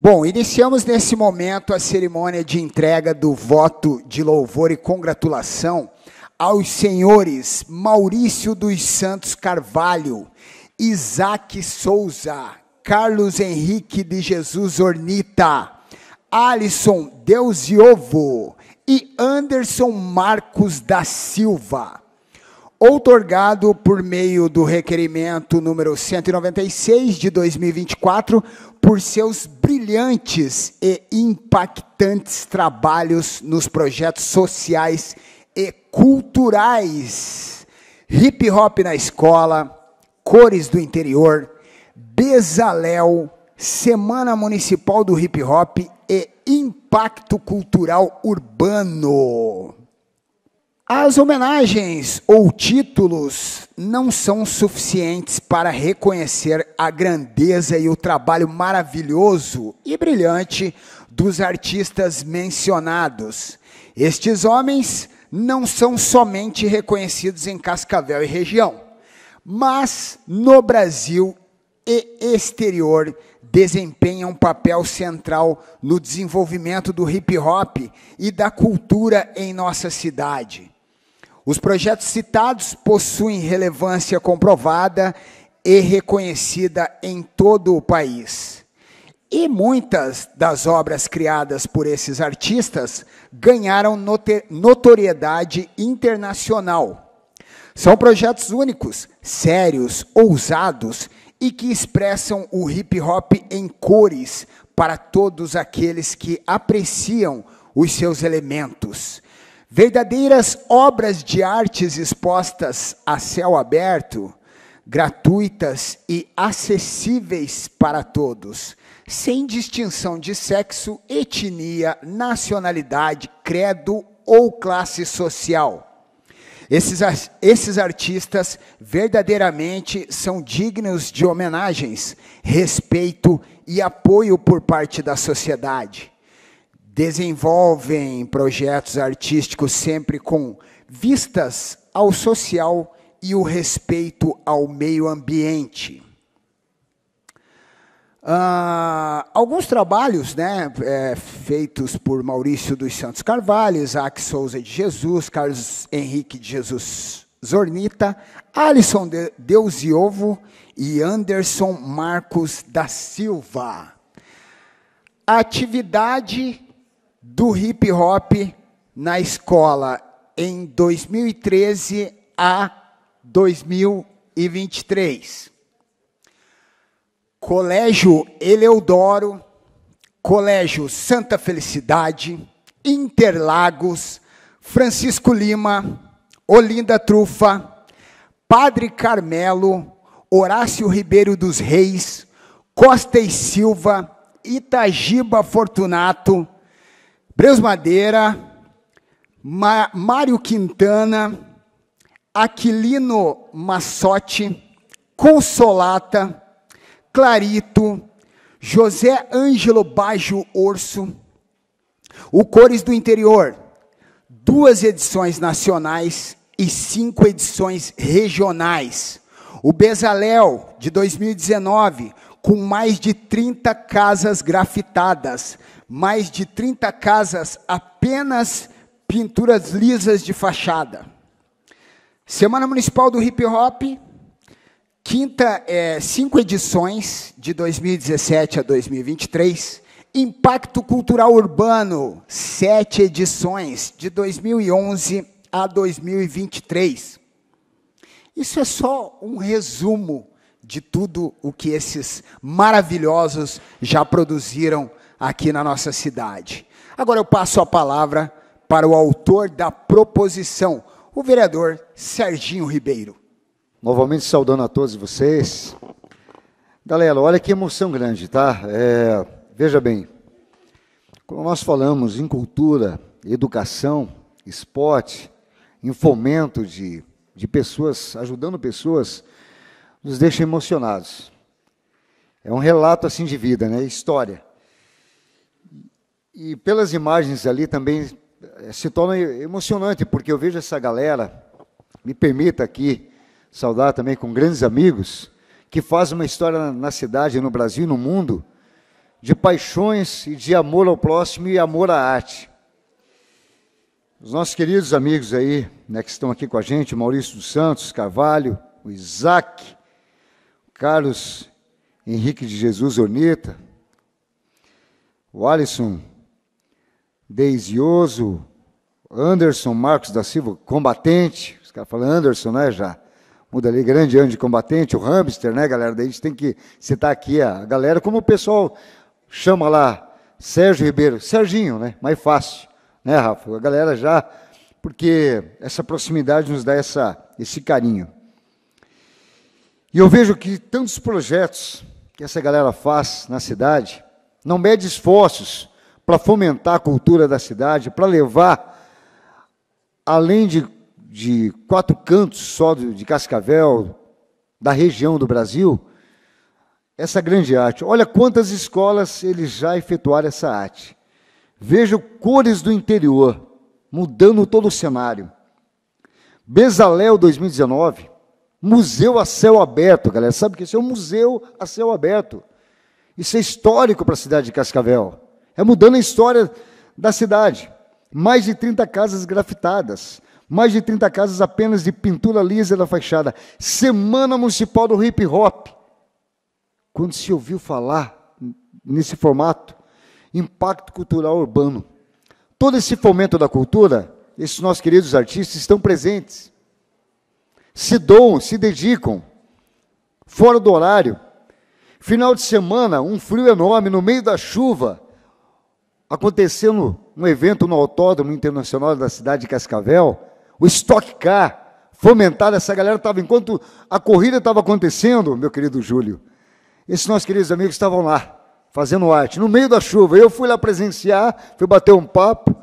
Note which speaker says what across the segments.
Speaker 1: Bom, iniciamos nesse momento a cerimônia de entrega do voto de louvor e congratulação aos senhores Maurício dos Santos Carvalho, Isaac Souza, Carlos Henrique de Jesus Ornita, Alisson Deus e Ovo e Anderson Marcos da Silva outorgado por meio do requerimento número 196 de 2024 por seus brilhantes e impactantes trabalhos nos projetos sociais e culturais. Hip hop na escola, cores do interior, Bezalel, Semana Municipal do Hip Hop e Impacto Cultural Urbano. As homenagens ou títulos não são suficientes para reconhecer a grandeza e o trabalho maravilhoso e brilhante dos artistas mencionados. Estes homens não são somente reconhecidos em Cascavel e região, mas no Brasil e exterior desempenham um papel central no desenvolvimento do hip hop e da cultura em nossa cidade. Os projetos citados possuem relevância comprovada e reconhecida em todo o país. E muitas das obras criadas por esses artistas ganharam notoriedade internacional. São projetos únicos, sérios, ousados e que expressam o hip hop em cores para todos aqueles que apreciam os seus elementos Verdadeiras obras de artes expostas a céu aberto, gratuitas e acessíveis para todos, sem distinção de sexo, etnia, nacionalidade, credo ou classe social. Esses, esses artistas verdadeiramente são dignos de homenagens, respeito e apoio por parte da sociedade desenvolvem projetos artísticos sempre com vistas ao social e o respeito ao meio ambiente. Uh, alguns trabalhos né, é, feitos por Maurício dos Santos Carvalho, Isaac Souza de Jesus, Carlos Henrique de Jesus Zornita, Alisson de Deusiovo e Anderson Marcos da Silva. atividade do hip hop na escola em 2013 a 2023. Colégio Eleudoro, Colégio Santa Felicidade, Interlagos, Francisco Lima, Olinda Trufa, Padre Carmelo, Horácio Ribeiro dos Reis, Costa e Silva, Itagiba Fortunato, Breus Madeira, Ma Mário Quintana, Aquilino Massotti, Consolata, Clarito, José Ângelo Bajo Orso, o Cores do Interior, duas edições nacionais e cinco edições regionais. O Bezalel, de 2019, com mais de 30 casas grafitadas, mais de 30 casas apenas pinturas lisas de fachada. Semana Municipal do Hip Hop, quinta, é, cinco edições, de 2017 a 2023. Impacto Cultural Urbano, sete edições, de 2011 a 2023. Isso é só um resumo de tudo o que esses maravilhosos já produziram aqui na nossa cidade. Agora eu passo a palavra para o autor da proposição, o vereador Serginho Ribeiro.
Speaker 2: Novamente saudando a todos vocês. Galera, olha que emoção grande, tá? É, veja bem, como nós falamos em cultura, educação, esporte, em fomento de, de pessoas, ajudando pessoas nos deixa emocionados. É um relato assim de vida, né? História. E pelas imagens ali também eh, se torna emocionante, porque eu vejo essa galera, me permita aqui saudar também com grandes amigos, que faz uma história na cidade, no Brasil no mundo, de paixões e de amor ao próximo e amor à arte. Os nossos queridos amigos aí, né, que estão aqui com a gente, Maurício dos Santos, Carvalho, o Isaac, Carlos Henrique de Jesus Oneta, o Alisson Deisioso, Anderson Marcos da Silva, combatente, os caras falam Anderson, né, já? Muda ali, grande ano de combatente, o hamster, né, galera? Daí a gente tem que citar aqui a galera, como o pessoal chama lá, Sérgio Ribeiro, Serginho, né? Mais fácil, né, Rafa? A galera já, porque essa proximidade nos dá essa, esse carinho. E eu vejo que tantos projetos que essa galera faz na cidade, não mede esforços para fomentar a cultura da cidade, para levar, além de, de quatro cantos só de Cascavel, da região do Brasil, essa grande arte. Olha quantas escolas eles já efetuaram essa arte. Vejo cores do interior, mudando todo o cenário. Bezalel 2019 Museu a céu aberto, galera. Sabe o que isso é um museu a céu aberto. Isso é histórico para a cidade de Cascavel. É mudando a história da cidade. Mais de 30 casas grafitadas. Mais de 30 casas apenas de pintura lisa na fachada. Semana Municipal do Hip Hop. Quando se ouviu falar nesse formato, impacto cultural urbano. Todo esse fomento da cultura, esses nossos queridos artistas estão presentes se doam, se dedicam, fora do horário. Final de semana, um frio enorme, no meio da chuva, acontecendo um evento no Autódromo Internacional da cidade de Cascavel, o Stock Car, fomentado, essa galera estava, enquanto a corrida estava acontecendo, meu querido Júlio, esses nossos queridos amigos estavam lá, fazendo arte, no meio da chuva. Eu fui lá presenciar, fui bater um papo,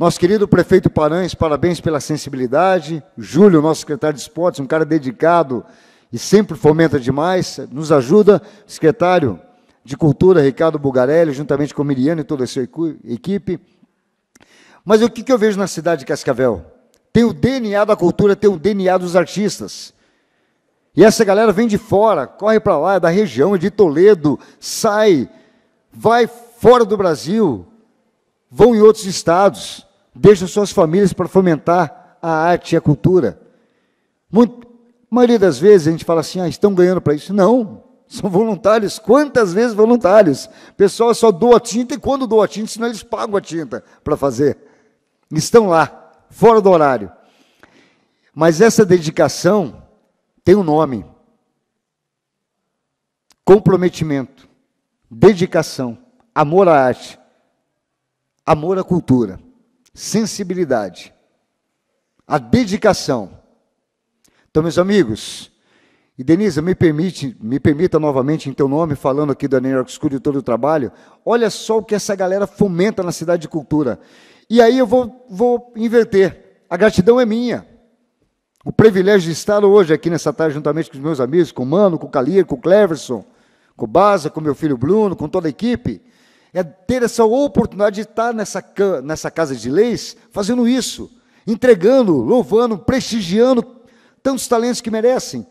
Speaker 2: nosso querido prefeito Paranhos, parabéns pela sensibilidade. Júlio, nosso secretário de esportes, um cara dedicado e sempre fomenta demais, nos ajuda. Secretário de Cultura, Ricardo Bugarelli, juntamente com Miriano e toda a sua equipe. Mas o que, que eu vejo na cidade de Cascavel? Tem o DNA da cultura, tem o DNA dos artistas. E essa galera vem de fora, corre para lá, é da região, é de Toledo, sai, vai fora do Brasil, vão em outros estados deixam suas famílias para fomentar a arte e a cultura. Muito, a maioria das vezes a gente fala assim, ah, estão ganhando para isso. Não, são voluntários. Quantas vezes voluntários? O pessoal só doa tinta e quando doa tinta, senão eles pagam a tinta para fazer. Estão lá, fora do horário. Mas essa dedicação tem um nome: comprometimento, dedicação, amor à arte, amor à cultura sensibilidade, a dedicação. Então, meus amigos, e Denise, me, permite, me permita novamente, em teu nome, falando aqui da New York School e todo o trabalho, olha só o que essa galera fomenta na cidade de cultura. E aí eu vou, vou inverter. A gratidão é minha. O privilégio de estar hoje aqui nessa tarde, juntamente com os meus amigos, com o Mano, com o Calir, com o Cleverson, com o Baza, com meu filho Bruno, com toda a equipe, é ter essa oportunidade de estar nessa, nessa casa de leis fazendo isso, entregando, louvando, prestigiando tantos talentos que merecem.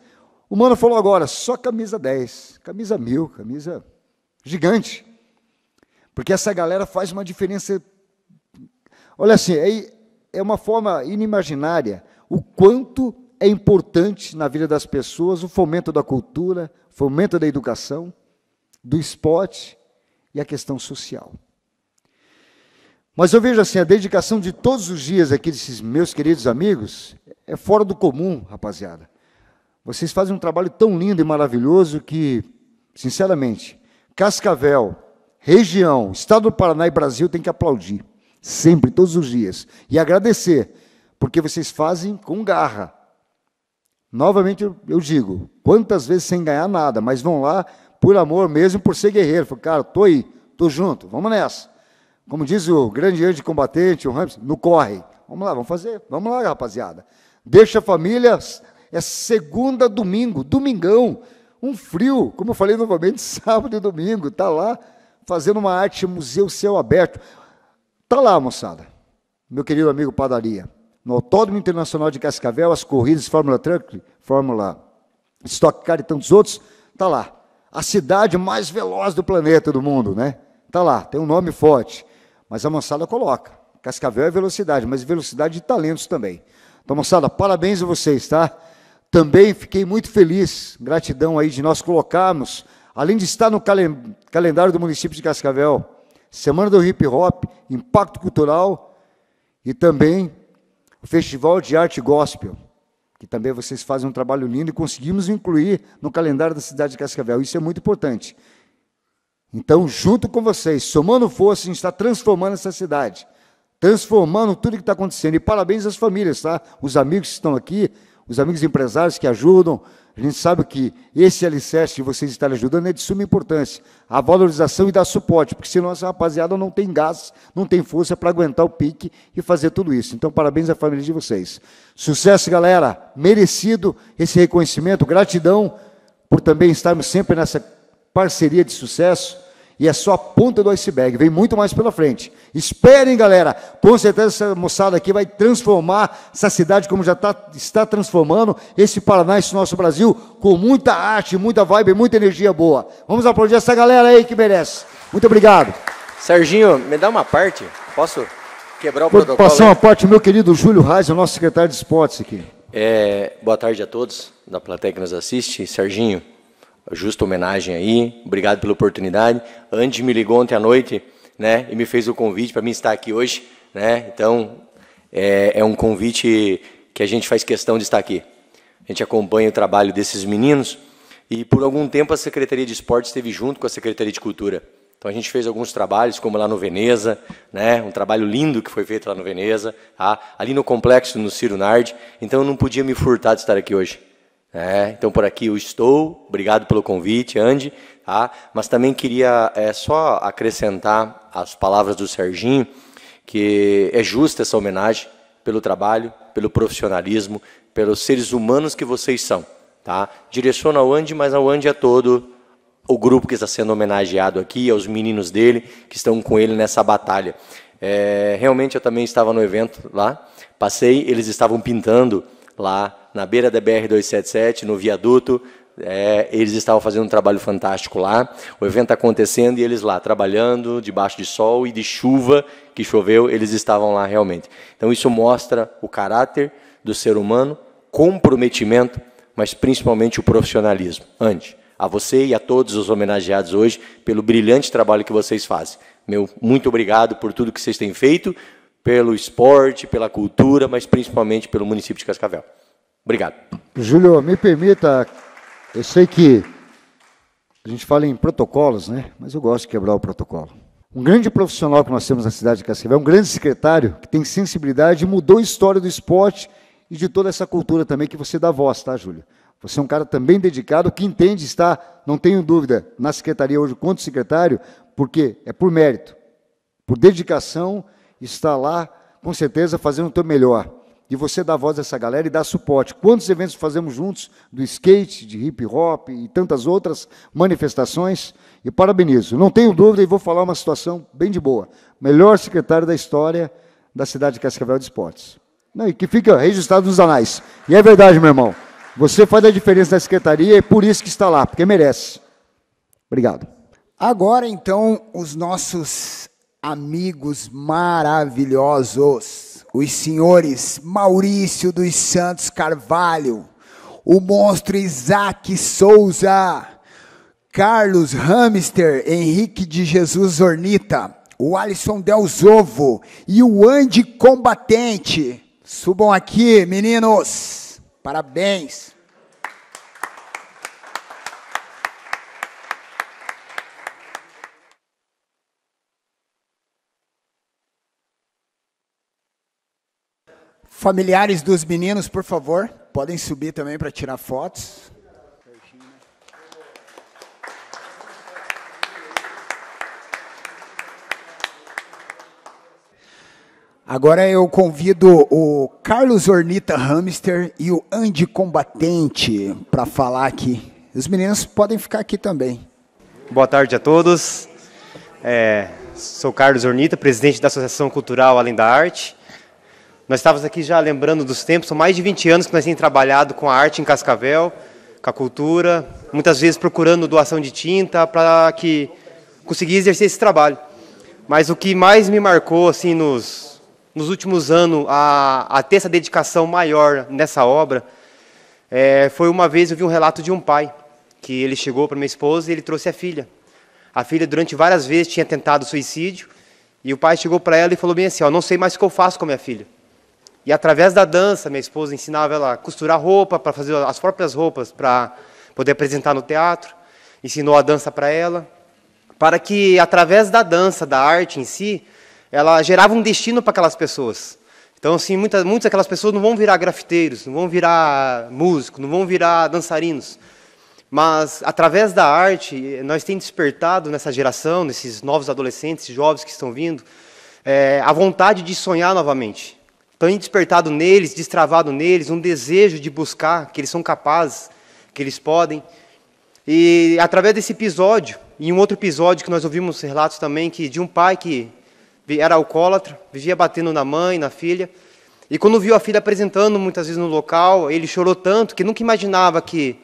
Speaker 2: O mano falou agora, só camisa 10, camisa mil, camisa gigante. Porque essa galera faz uma diferença. Olha assim, é, é uma forma inimaginária o quanto é importante na vida das pessoas o fomento da cultura, fomento da educação, do esporte, e a questão social. Mas eu vejo assim, a dedicação de todos os dias aqui desses meus queridos amigos é fora do comum, rapaziada. Vocês fazem um trabalho tão lindo e maravilhoso que, sinceramente, Cascavel, região, Estado do Paraná e Brasil tem que aplaudir, sempre, todos os dias. E agradecer, porque vocês fazem com garra. Novamente eu digo, quantas vezes sem ganhar nada, mas vão lá, por amor mesmo, por ser guerreiro. Falei, cara, tô aí, tô junto, vamos nessa. Como diz o grande anjo combatente, o Ramps, no corre. Vamos lá, vamos fazer, vamos lá, rapaziada. Deixa a família, é segunda, domingo, domingão, um frio, como eu falei novamente, sábado e domingo, tá lá fazendo uma arte museu céu aberto. Tá lá, moçada. Meu querido amigo Padaria, no Autódromo Internacional de Cascavel, as corridas Fórmula Truck, Fórmula Stock Car e tantos outros, tá lá a cidade mais veloz do planeta, do mundo, né? Tá lá, tem um nome forte. Mas a moçada coloca. Cascavel é velocidade, mas velocidade de talentos também. Então, moçada, parabéns a vocês, tá? Também fiquei muito feliz, gratidão aí de nós colocarmos, além de estar no calen calendário do município de Cascavel, Semana do Hip Hop, Impacto Cultural e também o Festival de Arte Gospel que também vocês fazem um trabalho lindo e conseguimos incluir no calendário da cidade de Cascavel. Isso é muito importante. Então, junto com vocês, somando forças, a gente está transformando essa cidade, transformando tudo que está acontecendo. E parabéns às famílias, tá? Os amigos que estão aqui, os amigos empresários que ajudam, a gente sabe que esse alicerce que vocês estarem ajudando é de suma importância. A valorização e dar suporte, porque senão essa rapaziada não tem gás, não tem força para aguentar o pique e fazer tudo isso. Então, parabéns à família de vocês. Sucesso, galera. Merecido esse reconhecimento. Gratidão por também estarmos sempre nessa parceria de sucesso. E é só a ponta do iceberg, vem muito mais pela frente. Esperem, galera. Com certeza essa moçada aqui vai transformar essa cidade como já tá, está transformando esse Paraná, esse nosso Brasil, com muita arte, muita vibe, muita energia boa. Vamos aplaudir essa galera aí que merece. Muito obrigado.
Speaker 3: Serginho, me dá uma parte. Posso quebrar o Vou protocolo? Passar uma
Speaker 2: parte, meu querido Júlio Reis, o nosso secretário de esportes aqui.
Speaker 3: É, boa tarde a todos da plateia que nos assiste. Serginho, justa homenagem aí. Obrigado pela oportunidade. Andy me ligou ontem à noite, né, e me fez o convite para mim estar aqui hoje, né? Então é, é um convite que a gente faz questão de estar aqui. A gente acompanha o trabalho desses meninos e por algum tempo a Secretaria de Esportes esteve junto com a Secretaria de Cultura. Então a gente fez alguns trabalhos, como lá no Veneza, né? um trabalho lindo que foi feito lá no Veneza, tá? ali no complexo, no Ciro Nardi. Então eu não podia me furtar de estar aqui hoje. É, então, por aqui eu estou. Obrigado pelo convite, Andy. Tá? Mas também queria é, só acrescentar as palavras do Serginho, que é justa essa homenagem pelo trabalho, pelo profissionalismo, pelos seres humanos que vocês são. Tá? Direciona ao Andy, mas ao Andy é todo o grupo que está sendo homenageado aqui, aos meninos dele que estão com ele nessa batalha. É, realmente, eu também estava no evento lá, passei, eles estavam pintando lá na beira da BR-277, no viaduto. É, eles estavam fazendo um trabalho fantástico lá. O evento acontecendo e eles lá trabalhando, debaixo de sol e de chuva que choveu, eles estavam lá realmente. Então isso mostra o caráter do ser humano, comprometimento, mas principalmente o profissionalismo. Antes, a você e a todos os homenageados hoje pelo brilhante trabalho que vocês fazem. Meu muito obrigado por tudo que vocês têm feito, pelo esporte, pela cultura, mas principalmente pelo município de Cascavel. Obrigado.
Speaker 2: Júlio, me permita, eu sei que a gente fala em protocolos, né? Mas eu gosto de quebrar o protocolo. Um grande profissional que nós temos na cidade de Cascavel, um grande secretário que tem sensibilidade, mudou a história do esporte e de toda essa cultura também que você dá voz, tá, Júlio? Você é um cara também dedicado, que entende, está, não tenho dúvida, na secretaria hoje quanto secretário, porque é por mérito, por dedicação está lá, com certeza, fazendo o teu melhor. e você dá voz a essa galera e dá suporte. Quantos eventos fazemos juntos, do skate, de hip hop e tantas outras manifestações, e parabenizo. Não tenho dúvida e vou falar uma situação bem de boa. Melhor secretário da história da cidade de Cascavel de Esportes. Não, e que fica registrado nos anais. E é verdade, meu irmão. Você faz a diferença na secretaria e é por isso que
Speaker 1: está lá, porque merece. Obrigado. Agora, então, os nossos amigos maravilhosos, os senhores Maurício dos Santos Carvalho, o monstro Isaac Souza, Carlos Hamster, Henrique de Jesus Ornita, o Alisson Delzovo e o Andy Combatente. Subam aqui, meninos. Parabéns. Familiares dos meninos, por favor, podem subir também para tirar fotos. Agora eu convido o Carlos Ornita Hamster e o Andy Combatente para falar aqui. Os meninos podem ficar aqui também.
Speaker 4: Boa tarde a todos. É, sou Carlos Ornita, presidente da Associação Cultural Além da Arte. Nós estávamos aqui já lembrando dos tempos, são mais de 20 anos que nós temos trabalhado com a arte em Cascavel, com a cultura, muitas vezes procurando doação de tinta para que conseguir exercer esse trabalho. Mas o que mais me marcou assim nos, nos últimos anos a, a ter essa dedicação maior nessa obra é, foi uma vez eu vi um relato de um pai que ele chegou para minha esposa e ele trouxe a filha. A filha durante várias vezes tinha tentado suicídio e o pai chegou para ela e falou bem assim: ó, não sei mais o que eu faço com a minha filha. E através da dança, minha esposa ensinava ela a costurar roupa, para fazer as próprias roupas, para poder apresentar no teatro. Ensinou a dança para ela, para que através da dança, da arte em si, ela gerava um destino para aquelas pessoas. Então, assim, muitas, muitas daquelas pessoas não vão virar grafiteiros, não vão virar músicos, não vão virar dançarinos. Mas, através da arte, nós temos despertado nessa geração, nesses novos adolescentes, jovens que estão vindo, é, a vontade de sonhar novamente tão despertado neles, destravado neles, um desejo de buscar, que eles são capazes, que eles podem. E através desse episódio, e um outro episódio que nós ouvimos relatos também, que de um pai que era alcoólatra, vivia batendo na mãe, na filha, e quando viu a filha apresentando muitas vezes no local, ele chorou tanto que nunca imaginava que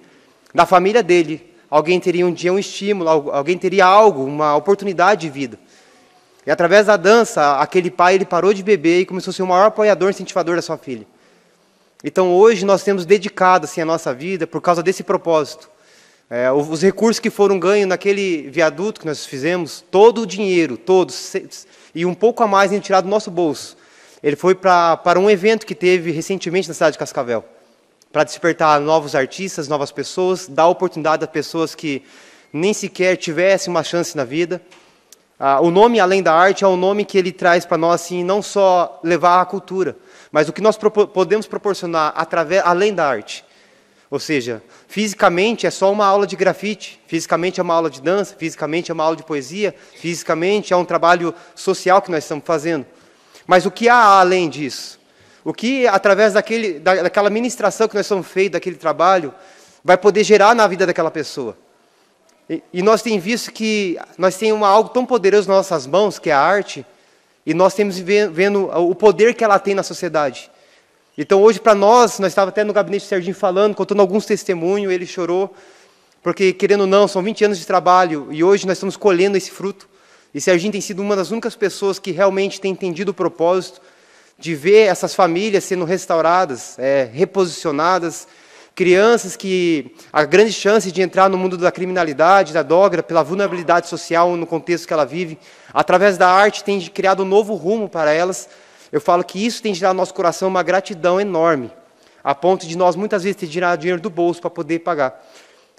Speaker 4: da família dele alguém teria um dia um estímulo, alguém teria algo, uma oportunidade de vida. E através da dança, aquele pai ele parou de beber e começou a ser o maior apoiador, incentivador da sua filha. Então hoje nós temos dedicado assim a nossa vida por causa desse propósito. É, os recursos que foram ganhos naquele viaduto que nós fizemos, todo o dinheiro, todos e um pouco a mais, tirado do nosso bolso. Ele foi para um evento que teve recentemente na cidade de Cascavel, para despertar novos artistas, novas pessoas, dar oportunidade a pessoas que nem sequer tivessem uma chance na vida. Ah, o nome Além da Arte é um nome que ele traz para nós, assim, não só levar a cultura, mas o que nós propo podemos proporcionar através além da arte. Ou seja, fisicamente é só uma aula de grafite, fisicamente é uma aula de dança, fisicamente é uma aula de poesia, fisicamente é um trabalho social que nós estamos fazendo. Mas o que há além disso? O que, através daquele, daquela ministração que nós estamos feito, daquele trabalho, vai poder gerar na vida daquela pessoa? E, e nós temos visto que nós temos uma, algo tão poderoso nas nossas mãos, que é a arte, e nós temos vendo o poder que ela tem na sociedade. Então hoje para nós, nós estávamos até no gabinete do Serginho falando, contando alguns testemunhos, ele chorou, porque querendo ou não, são 20 anos de trabalho, e hoje nós estamos colhendo esse fruto. E Serginho tem sido uma das únicas pessoas que realmente tem entendido o propósito de ver essas famílias sendo restauradas, é, reposicionadas, crianças que a grande chance de entrar no mundo da criminalidade, da dogra, pela vulnerabilidade social no contexto que ela vive, através da arte tem criado um novo rumo para elas. Eu falo que isso tem gerado no nosso coração uma gratidão enorme, a ponto de nós muitas vezes ter tirado dinheiro do bolso para poder pagar.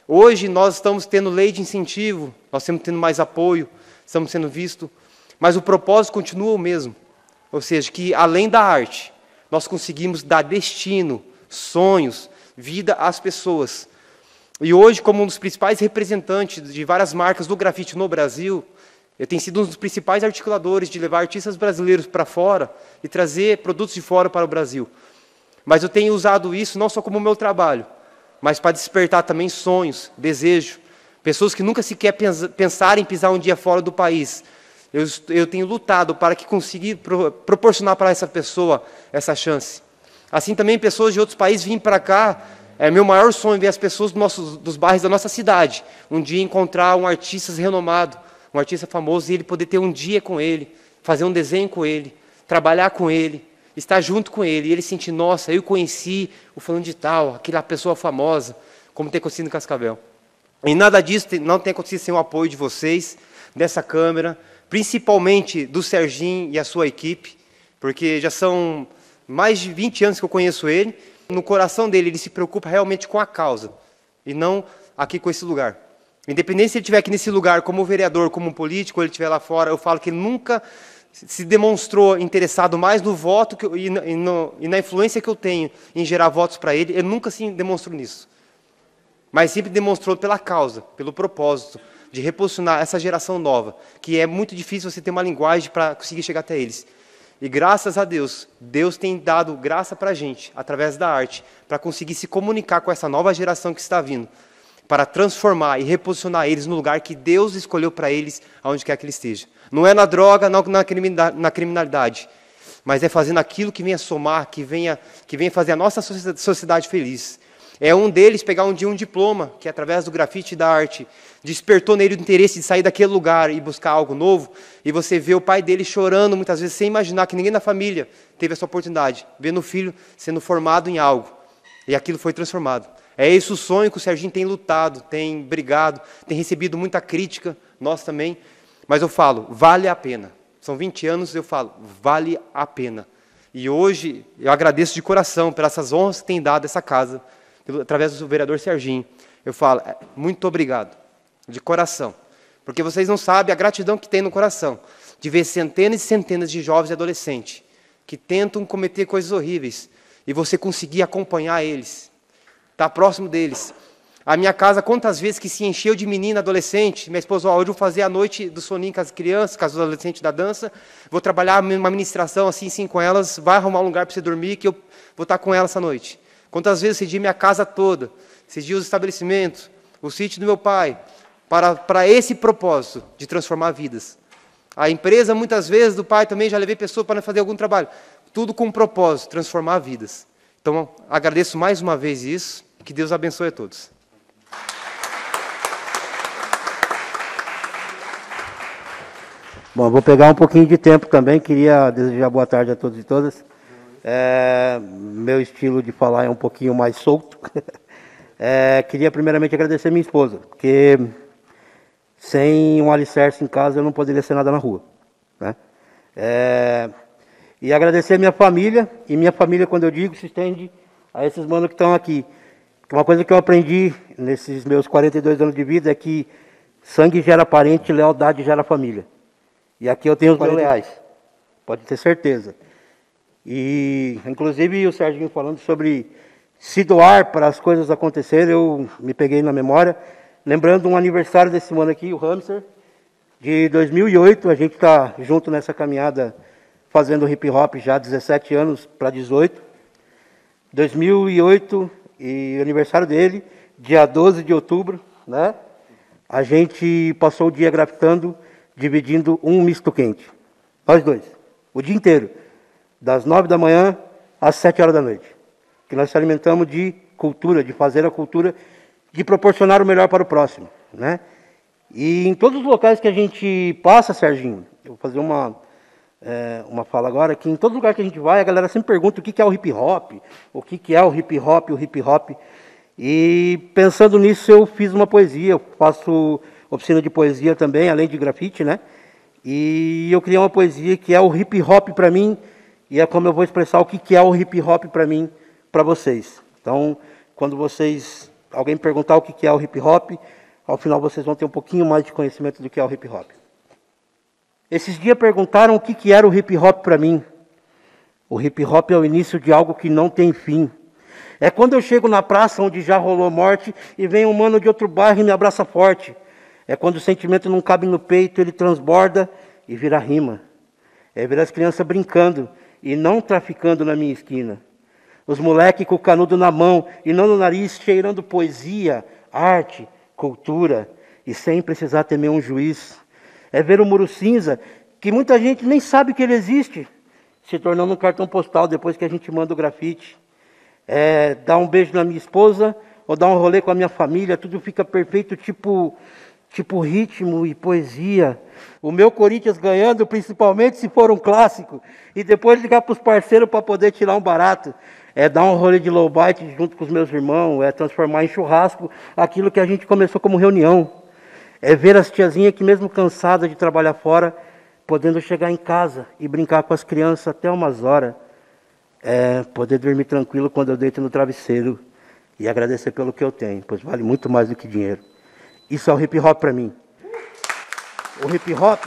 Speaker 4: Hoje nós estamos tendo lei de incentivo, nós estamos tendo mais apoio, estamos sendo vistos, mas o propósito continua o mesmo. Ou seja, que além da arte, nós conseguimos dar destino, sonhos, vida às pessoas. E hoje, como um dos principais representantes de várias marcas do grafite no Brasil, eu tenho sido um dos principais articuladores de levar artistas brasileiros para fora e trazer produtos de fora para o Brasil. Mas eu tenho usado isso não só como meu trabalho, mas para despertar também sonhos, desejo. Pessoas que nunca sequer pensaram em pisar um dia fora do país. Eu, eu tenho lutado para que consiga proporcionar para essa pessoa essa chance. Assim também pessoas de outros países vêm para cá. É meu maior sonho ver as pessoas do nosso, dos bairros da nossa cidade. Um dia encontrar um artista renomado, um artista famoso, e ele poder ter um dia com ele, fazer um desenho com ele, trabalhar com ele, estar junto com ele. E ele sentir, nossa, eu conheci o fulano de tal, aquela pessoa famosa, como tem acontecido em Cascavel. E nada disso não tem acontecido sem o apoio de vocês, dessa Câmara, principalmente do Serginho e a sua equipe, porque já são mais de 20 anos que eu conheço ele. No coração dele, ele se preocupa realmente com a causa e não aqui com esse lugar. Independente se ele estiver aqui nesse lugar como vereador, como político, ou ele estiver lá fora, eu falo que ele nunca se demonstrou interessado mais no voto eu, e, no, e, na influência que eu tenho em gerar votos para ele, ele nunca se demonstrou nisso. Mas sempre demonstrou pela causa, pelo propósito de reposicionar essa geração nova, que é muito difícil você ter uma linguagem para conseguir chegar até eles. E graças a Deus, Deus tem dado graça para a gente, através da arte, para conseguir se comunicar com essa nova geração que está vindo, para transformar e reposicionar eles no lugar que Deus escolheu para eles, aonde quer que ele esteja. Não é na droga, não na criminalidade, mas é fazendo aquilo que venha somar, que venha, que venha fazer a nossa sociedade feliz. É um deles pegar um dia um diploma, que é através do grafite e da arte despertou nele o interesse de sair daquele lugar e buscar algo novo. E você vê o pai dele chorando muitas vezes sem imaginar que ninguém na família teve essa oportunidade, vendo o filho sendo formado em algo. E aquilo foi transformado. É esse o sonho que o Serginho tem lutado, tem brigado, tem recebido muita crítica, nós também. Mas eu falo, vale a pena. São 20 anos, eu falo, vale a pena. E hoje eu agradeço de coração pelas honras que tem dado essa casa através do vereador Serginho, eu falo, é, muito obrigado, de coração. Porque vocês não sabem a gratidão que tem no coração de ver centenas e centenas de jovens e adolescentes que tentam cometer coisas horríveis e você conseguir acompanhar eles, estar tá próximo deles. A minha casa, quantas vezes que se encheu de menina, adolescente, minha esposa, hoje eu vou fazer a noite do soninho com as crianças, com as adolescentes da dança, vou trabalhar uma administração assim, sim, com elas, vai arrumar um lugar para você dormir, que eu vou estar tá com ela essa noite. Quantas vezes cedi minha casa toda, cedi os estabelecimentos, o sítio do meu pai, para, para esse propósito de transformar vidas. A empresa, muitas vezes, do pai também já levei pessoas para fazer algum trabalho. Tudo com um propósito, transformar vidas. Então, agradeço mais uma vez isso. Que Deus abençoe a todos.
Speaker 5: Bom, vou pegar um pouquinho de tempo também. Queria desejar boa tarde a todos e todas. É, meu estilo de falar é um pouquinho mais solto. É, queria primeiramente agradecer minha esposa, porque sem um alicerce em casa eu não poderia ser nada na rua. Né? É, e agradecer minha família, e minha família, quando eu digo, se estende a esses manos que estão aqui. Uma coisa que eu aprendi nesses meus 42 anos de vida é que sangue gera parente, lealdade gera família. E aqui eu tenho os meus leais, pode ter certeza. E, inclusive, o Serginho falando sobre se doar para as coisas acontecerem, eu me peguei na memória, lembrando um aniversário desse ano aqui, o Hamster, de 2008. A gente está junto nessa caminhada, fazendo hip hop já há 17 anos para 18. 2008 e aniversário dele, dia 12 de outubro, né? A gente passou o dia grafitando, dividindo um misto quente. Nós dois, o dia inteiro das nove da manhã às sete horas da noite. Que nós se alimentamos de cultura, de fazer a cultura, de proporcionar o melhor para o próximo, né? E em todos os locais que a gente passa, Serginho, eu vou fazer uma, é, uma fala agora, que em todo lugar que a gente vai, a galera sempre pergunta o que, que é o hip hop, o que, que é o hip hop, o hip hop. E pensando nisso, eu fiz uma poesia, eu faço oficina de poesia também, além de grafite, né? E eu criei uma poesia que é o hip hop para mim, e é como eu vou expressar o que é o hip hop para mim, para vocês. Então, quando vocês alguém perguntar o que é o hip hop, ao final vocês vão ter um pouquinho mais de conhecimento do que é o hip hop. Esses dias perguntaram o que era o hip hop para mim. O hip hop é o início de algo que não tem fim. É quando eu chego na praça onde já rolou morte e vem um mano de outro bairro e me abraça forte. É quando o sentimento não cabe no peito, ele transborda e vira rima. É ver as crianças brincando e não traficando na minha esquina. Os moleque com o canudo na mão e não no nariz, cheirando poesia, arte, cultura, e sem precisar temer um juiz. É ver o muro cinza, que muita gente nem sabe que ele existe, se tornando um cartão postal depois que a gente manda o grafite. É dar um beijo na minha esposa, ou dar um rolê com a minha família, tudo fica perfeito, tipo tipo ritmo e poesia. O meu Corinthians ganhando, principalmente se for um clássico, e depois ligar para os parceiros para poder tirar um barato. É dar um rolê de low bite junto com os meus irmãos, é transformar em churrasco aquilo que a gente começou como reunião. É ver as tiazinhas que, mesmo cansada de trabalhar fora, podendo chegar em casa e brincar com as crianças até umas horas. É poder dormir tranquilo quando eu deito no travesseiro e agradecer pelo que eu tenho, pois vale muito mais do que dinheiro. Isso é o hip hop para mim. O hip hop.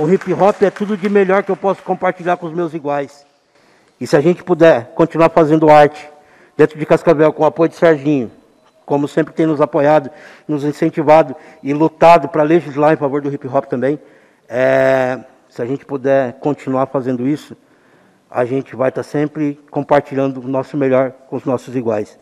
Speaker 5: O hip hop é tudo de melhor que eu posso compartilhar com os meus iguais. E se a gente puder continuar fazendo arte dentro de Cascavel com o apoio de Serginho, como sempre tem nos apoiado, nos incentivado e lutado para legislar em favor do hip hop também, é, se a gente puder continuar fazendo isso, a gente vai estar tá sempre compartilhando o nosso melhor com os nossos iguais.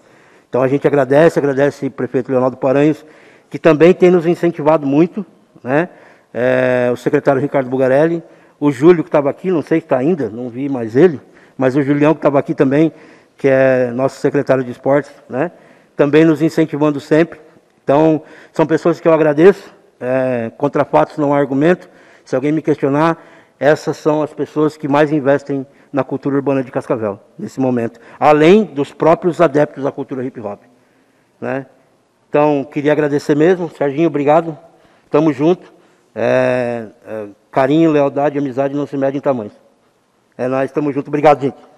Speaker 5: Então a gente agradece, agradece o prefeito Leonardo Paranhos, que também tem nos incentivado muito, né? É, o secretário Ricardo Bugarelli, o Júlio que estava aqui, não sei se está ainda, não vi mais ele, mas o Julião que estava aqui também, que é nosso secretário de esportes, né? Também nos incentivando sempre. Então, são pessoas que eu agradeço, é, contra fatos não há argumento. Se alguém me questionar, essas são as pessoas que mais investem na cultura urbana de Cascavel, nesse momento, além dos próprios adeptos da cultura hip hop. Né? Então, queria agradecer mesmo, Serginho, obrigado, estamos juntos. É, é, carinho, lealdade, amizade não se mede em tamanhos. É nós, estamos juntos, obrigado, gente.